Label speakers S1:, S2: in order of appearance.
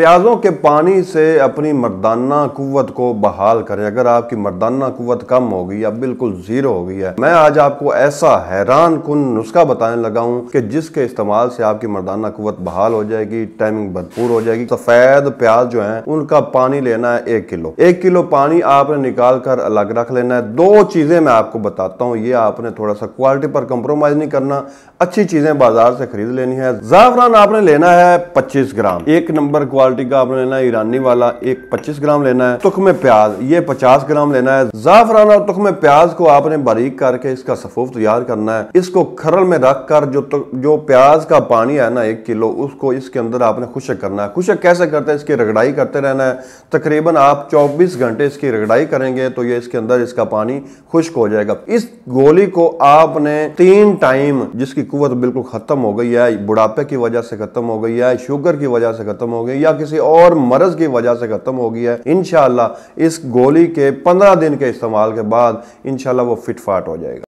S1: प्याज़ों के पानी से अपनी मर्दाना कुत को बहाल करें अगर आपकी मर्दाना कुत कम होगी या बिल्कुल ज़ीरो हो गई है मैं आज आपको ऐसा हैरान कन नुस्खा बताने लगा हूँ कि जिसके इस्तेमाल से आपकी मर्दाना कुत बहाल हो जाएगी टाइमिंग भरपूर हो जाएगी सफ़ेद प्याज जो है उनका पानी लेना है एक किलो एक किलो पानी आपने निकाल कर अलग रख लेना है दो चीज़ें मैं आपको बताता हूँ ये आपने थोड़ा सा क्वालिटी पर कंप्रोमाइज़ नहीं करना अच्छी चीज़ें बाजार से खरीद लेनी है ज़ाफ़रान आपने लेना है पच्चीस ग्राम एक नंबर क्वालिटी क्वालिटी का आपने लेना है ईरानी वाला एक 25 ग्राम लेना है तुख में प्याज ये 50 ग्राम लेना है जाफरान और तुख में प्याज को आपने बारीक करके इसका सफूफ तैयार करना है इसको खरल में रख कर जो जो प्याज का पानी है ना एक किलो उसको इसके अंदर आपने खुशक करना है खुशक कैसे करते हैं इसकी रगड़ाई करते रहना है तकरीबन आप चौबीस घंटे इसकी रगड़ाई करेंगे तो ये इसके अंदर इसका पानी खुश्क हो जाएगा इस गोली को आपने तीन टाइम जिसकी कुत बिल्कुल खत्म हो गई है बुढ़ापे की वजह से खत्म हो गई है शुगर की वजह से खत्म हो गई या किसी और मरज की वजह से ख़त्म हो गई है इनशाला इस गोली के पंद्रह दिन के इस्तेमाल के बाद इनशाला वो फिटफाट हो जाएगा